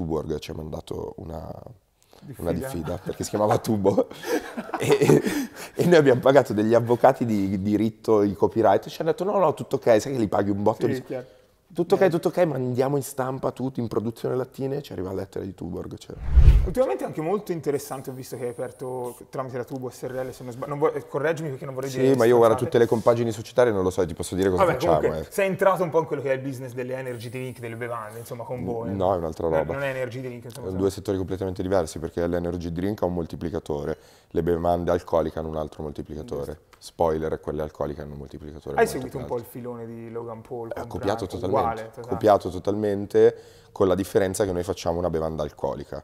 Tuborg ci ha mandato una diffida, una diffida perché si chiamava Tubo e, e, noi abbiamo pagato degli avvocati di diritto, di copyright e ci hanno detto no no tutto ok, sai che li paghi un botto sì, di... Chiaro tutto ok, tutto ok, mandiamo in stampa tutto, in produzione lattine, ci arriva la lettera di Tuborg. Cioè. Ultimamente è anche molto interessante, ho visto che hai aperto tramite la Tubo SRL, se non sbaglio, non correggimi perché non vorrei sì, dire... Sì, ma io guardo tutte le compagini societarie, non lo so, ti posso dire cosa Vabbè, facciamo. Comunque, eh. Sei entrato un po' in quello che è il business delle energy drink, delle bevande, insomma, con voi. No, è un'altra roba. non è energy drink, insomma. Sono due settori completamente diversi perché l'energy drink ha un moltiplicatore, le bevande alcoliche hanno un altro moltiplicatore. Giusto spoiler, quelle alcoliche hanno un moltiplicatore. Hai molto seguito un po' il filone di Logan Paul? Ha eh, copiato totalmente, uguale, esatto. copiato totalmente con la differenza che noi facciamo una bevanda alcolica,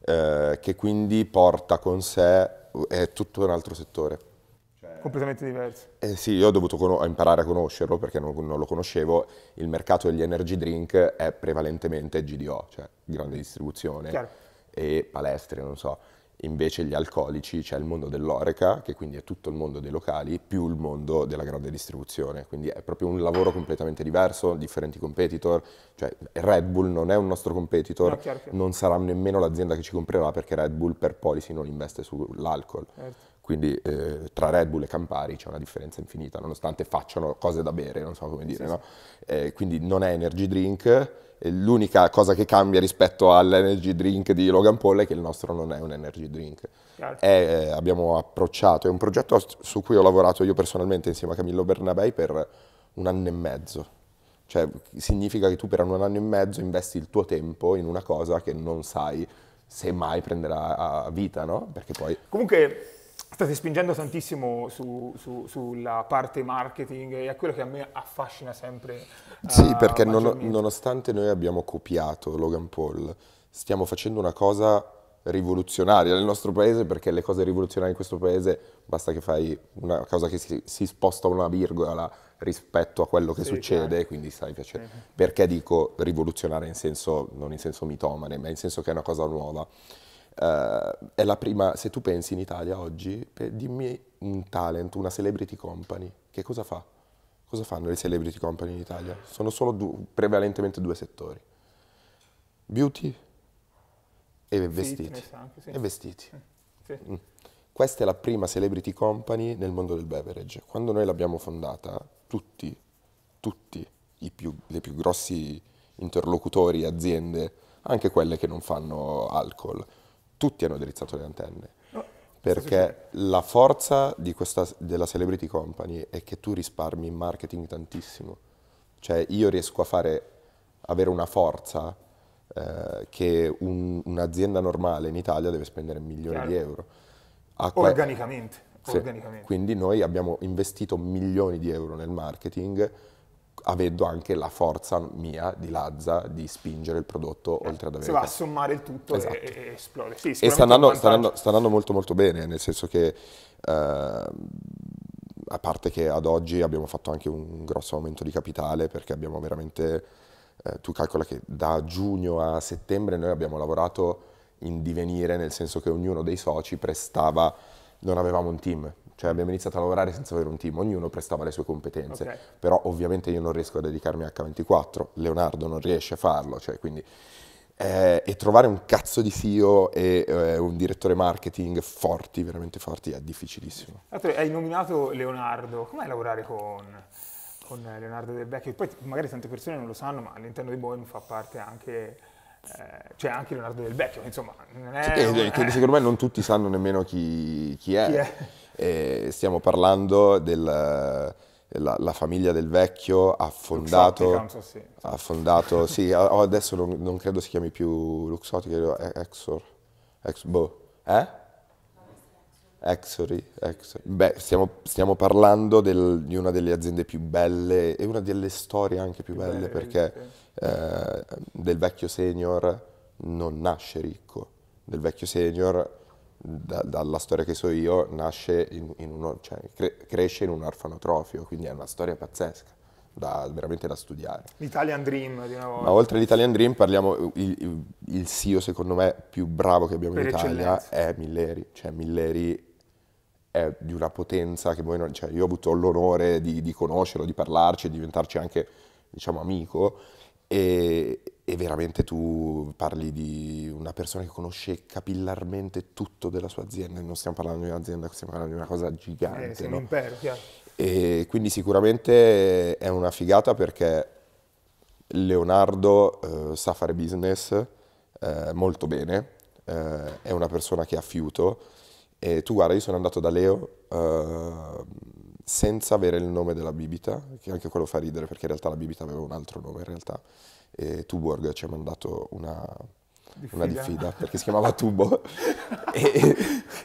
eh, che quindi porta con sé è tutto un altro settore. Cioè, Completamente diverso. Eh sì, io ho dovuto con- imparare a conoscerlo perché non, non, lo conoscevo. Il mercato degli energy drink è prevalentemente GDO, cioè grande distribuzione Chiaro. e palestre, non so invece gli alcolici c'è il mondo dell'oreca, che quindi è tutto il mondo dei locali, più il mondo della grande distribuzione, quindi è proprio un lavoro completamente diverso, differenti competitor, cioè Red Bull non è un nostro competitor, no, chiaro, chiaro. non sarà nemmeno l'azienda che ci comprerà perché Red Bull per policy non investe sull'alcol. Certo. Quindi eh, tra Red Bull e Campari c'è una differenza infinita, nonostante facciano cose da bere, non so come dire, sì, no? eh, quindi non è energy drink. L'unica cosa che cambia rispetto all'energy drink di Logan Paul è che il nostro non è un energy drink. Certo. È, eh, abbiamo approcciato, è un progetto su cui ho lavorato io personalmente insieme a Camillo Bernabei per un anno e mezzo. Cioè significa che tu per un anno e mezzo investi il tuo tempo in una cosa che non sai se mai prenderà vita, no? Perché poi... Comunque state spingendo tantissimo su, su, sulla parte marketing e è quello che a me affascina sempre. Sì, uh, perché non, nonostante noi abbiamo copiato Logan Paul, stiamo facendo una cosa rivoluzionaria nel nostro paese perché le cose rivoluzionarie in questo paese basta che fai una cosa che si, si sposta una virgola rispetto a quello che sì, succede chiaro. quindi stai facendo sì. perché dico rivoluzionaria in senso non in senso mitomane ma in senso che è una cosa nuova Uh, è la prima, se tu pensi in Italia oggi, per, dimmi un talent, una celebrity company, che cosa fa? Cosa fanno le celebrity company in Italia? Sono solo du prevalentemente due settori, beauty e vestiti. anche, sì. E vestiti. Mm, sì. Mm. Questa è la prima celebrity company nel mondo del beverage. Quando noi l'abbiamo fondata, tutti, tutti i più, le più grossi interlocutori, aziende, anche quelle che non fanno alcol, tutti hanno drizzato le antenne. perché la forza questa, della Celebrity Company è che tu risparmi in marketing tantissimo. Cioè io riesco a fare, avere una forza eh, che un, un'azienda normale in Italia deve spendere milioni Chiaro. di certo. euro. Qua... Organicamente. Sì. Organicamente. Quindi noi abbiamo investito milioni di euro nel marketing avendo anche la forza mia di Lazza di spingere il prodotto eh, oltre ad avere... Si va a sommare il tutto esatto. e, e, esplode. Sì, e sta andando, sta, andando, sta andando, molto molto bene, nel senso che... Eh, a parte che ad oggi abbiamo fatto anche un grosso aumento di capitale perché abbiamo veramente... Eh, tu calcola che da giugno a settembre noi abbiamo lavorato in divenire, nel senso che ognuno dei soci prestava... Non avevamo un team, cioè abbiamo iniziato a lavorare senza avere un team, ognuno prestava le sue competenze, okay. però ovviamente io non riesco a dedicarmi a H24, Leonardo non riesce a farlo, cioè quindi... Eh, e trovare un cazzo di CEO e eh, un direttore marketing forti, veramente forti, è difficilissimo. Hai nominato Leonardo, com'è lavorare con, con Leonardo Del Vecchio? Poi magari tante persone non lo sanno, ma all'interno di Boeing fa parte anche eh, c'è cioè, anche Leonardo del Vecchio, insomma, non è... Sì, eh, un... Eh. secondo me non tutti sanno nemmeno chi, chi è. Chi è? E stiamo parlando della La, famiglia del vecchio ha fondato, Luxottica, sì. ha fondato, sì, adesso non, non, credo si chiami più Luxottica, credo Exor, Ex, boh, eh? Exori, Exor. Beh, stiamo, stiamo parlando del, di una delle aziende più belle e una delle storie anche più belle, Beh, perché eh, del vecchio senior non nasce ricco, del vecchio senior da, dalla storia che so io, nasce in, in uno, cioè, cre- cresce in un orfanotrofio, quindi è una storia pazzesca. Da, veramente da studiare. L'Italian Dream di una volta. Ma oltre all'Italian Dream parliamo, il, il CEO secondo me più bravo che abbiamo per in Italia eccellenza. è Milleri, cioè Milleri è di una potenza che voi non, cioè io ho avuto l'onore di, di conoscerlo, di parlarci, e diventarci anche diciamo amico e, e veramente tu parli di una persona che conosce capillarmente tutto della sua azienda, non stiamo parlando di un'azienda, stiamo parlando di una cosa gigante. Eh, sei no? un impero, chiaro. E quindi sicuramente è una figata perché Leonardo eh, sa fare business eh, molto bene, eh, è una persona che ha fiuto. E tu guarda, io sono andato da Leo eh, senza avere il nome della bibita, che anche quello fa ridere perché in realtà la bibita aveva un altro nome in realtà, e Tuborg ci ha mandato una, diffida. Una diffida perché si chiamava Tubo e,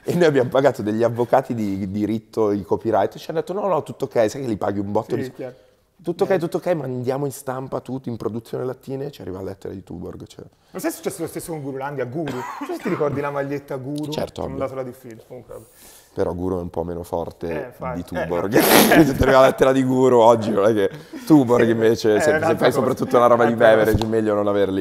e, noi abbiamo pagato degli avvocati di diritto, di copyright, e ci hanno detto no no tutto ok, sai che li paghi un botto sì, di... Chiaro tutto ok, tutto ok, mandiamo in stampa tutto, in produzione lattine, ci arriva la lettera di Tuborg. Cioè. Non sei successo lo stesso con Gurulandia, Guru? cioè, ti ricordi la maglietta Guru? Certo. Sono andato la comunque. Vabbè. Però Guru è un po' meno forte eh, di Tuborg. Eh, arriva la lettera di Guru oggi, non è che... Tuborg invece, eh, se, se fai cosa. soprattutto una roba di beverage, meglio non averli